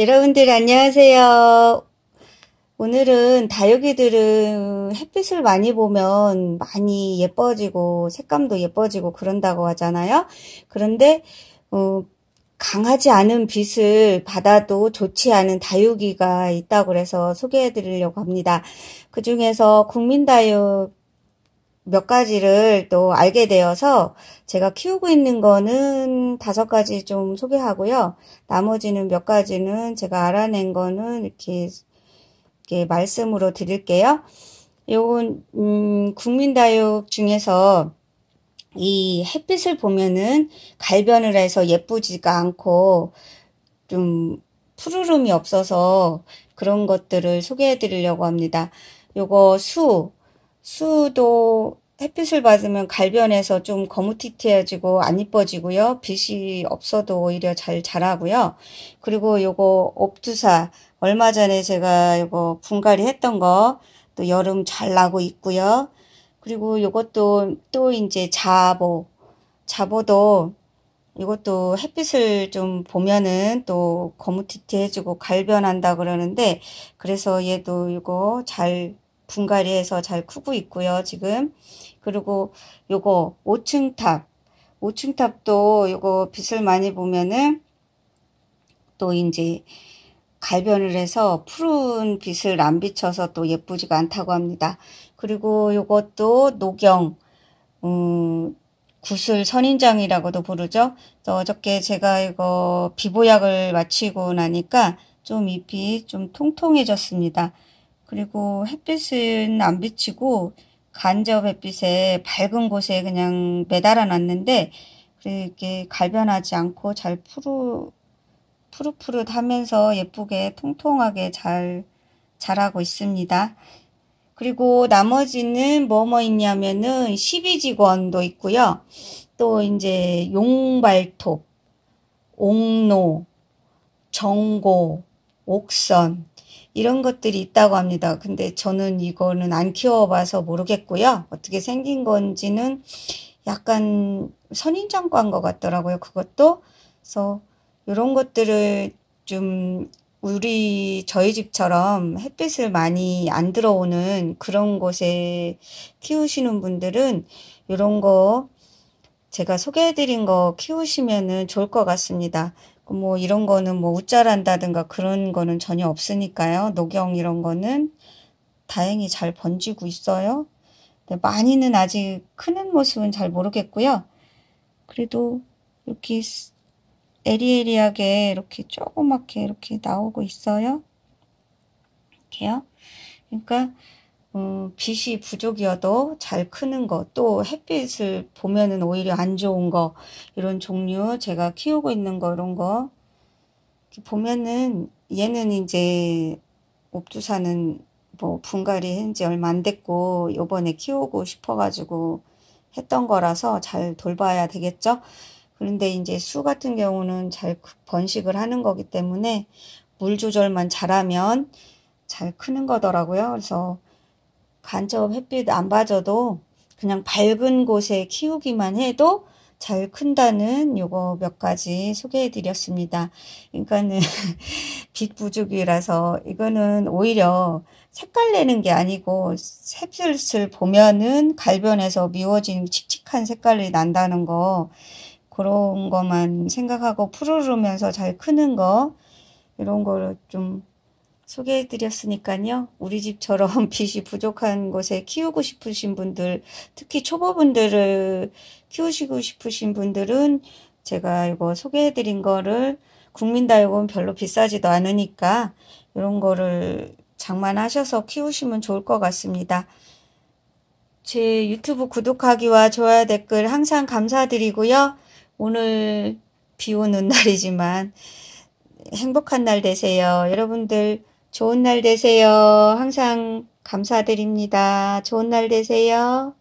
여러분들 안녕하세요. 오늘은 다육이들은 햇빛을 많이 보면 많이 예뻐지고 색감도 예뻐지고 그런다고 하잖아요. 그런데 어, 강하지 않은 빛을 받아도 좋지 않은 다육이가 있다고 해서 소개해 드리려고 합니다. 그 중에서 국민다육 몇 가지를 또 알게 되어서 제가 키우고 있는 거는 다섯 가지 좀 소개하고요. 나머지는 몇 가지는 제가 알아낸 거는 이렇게, 이렇게 말씀으로 드릴게요. 요건, 음, 국민다육 중에서 이 햇빛을 보면은 갈변을 해서 예쁘지가 않고 좀 푸르름이 없어서 그런 것들을 소개해 드리려고 합니다. 요거 수, 수도 햇빛을 받으면 갈변해서 좀 거무튀튀해지고 안 이뻐지고요. 빛이 없어도 오히려 잘 자라고요. 그리고 요거 옵두사 얼마 전에 제가 요거 분갈이 했던 거 또 여름 잘 나고 있고요. 그리고 요것도 또 이제 자보 자보도 이것도 햇빛을 좀 보면은 또 거무튀튀해지고 갈변한다 그러는데 그래서 얘도 이거 잘 분갈이해서 잘 크고 있고요. 지금 그리고 요거 5층 탑 5층 탑도 요거 빛을 많이 보면은 또 이제 갈변을 해서 푸른 빛을 안 비춰서 또 예쁘지가 않다고 합니다. 그리고 요것도 녹영 음, 구슬 선인장이라고도 부르죠. 어저께 제가 이거 비보약을 마치고 나니까 좀 잎이 좀 통통해졌습니다. 그리고 햇빛은 안 비치고 간접 햇빛에 밝은 곳에 그냥 매달아 놨는데 그렇게 갈변하지 않고 잘 푸르 푸릇푸릇 하면서 예쁘게 통통하게 잘 자라고 있습니다. 그리고 나머지는 뭐뭐 뭐 있냐면은 12직원도 있고요. 또 이제 용발톱, 옥노, 정고, 옥선, 이런 것들이 있다고 합니다. 근데 저는 이거는 안 키워봐서 모르겠고요. 어떻게 생긴 건지는 약간 선인장과인 것 같더라고요. 그것도. 그래서 이런 것들을 좀 우리 저희 집처럼 햇빛을 많이 안 들어오는 그런 곳에 키우시는 분들은 이런 거 제가 소개해드린 거 키우시면은 좋을 것 같습니다. 뭐 이런 거는 뭐 웃자란다든가 그런 거는 전혀 없으니까요. 녹영 이런 거는 다행히 잘 번지고 있어요. 네, 많이는 아직 크는 모습은 잘 모르겠고요. 그래도 이렇게 에리에리하게 이렇게 조그맣게 이렇게 나오고 있어요. 이렇게요. 그러니까 음, 빛이 부족이어도 잘 크는 것, 또 햇빛을 보면은 오히려 안 좋은 거, 이런 종류, 제가 키우고 있는 거, 이런 거. 보면은, 얘는 이제, 옵두사는 뭐, 분갈이 한 지 얼마 안 됐고, 요번에 키우고 싶어가지고 했던 거라서 잘 돌봐야 되겠죠? 그런데 이제 수 같은 경우는 잘 번식을 하는 거기 때문에 물 조절만 잘하면 잘 크는 거더라고요. 그래서 간접 햇빛 안 봐줘도 그냥 밝은 곳에 키우기만 해도 잘 큰다는 요거 몇 가지 소개해 드렸습니다. 그러니까는 빛 부족이라서 이거는 오히려 색깔 내는 게 아니고 햇빛을 보면은 갈변해서 미워진 칙칙한 색깔이 난다는 거 그런 거만 생각하고 푸르르면서 잘 크는 거 이런 거를 좀 소개해드렸으니까요. 우리 집처럼 빛이 부족한 곳에 키우고 싶으신 분들, 특히 초보분들을 키우시고 싶으신 분들은 제가 이거 소개해드린 거를 국민다육은 별로 비싸지도 않으니까 이런 거를 장만하셔서 키우시면 좋을 것 같습니다. 제 유튜브 구독하기와 좋아요 댓글 항상 감사드리고요. 오늘 비 오는 날이지만 행복한 날 되세요. 여러분들 좋은 날 되세요. 항상 감사드립니다. 좋은 날 되세요.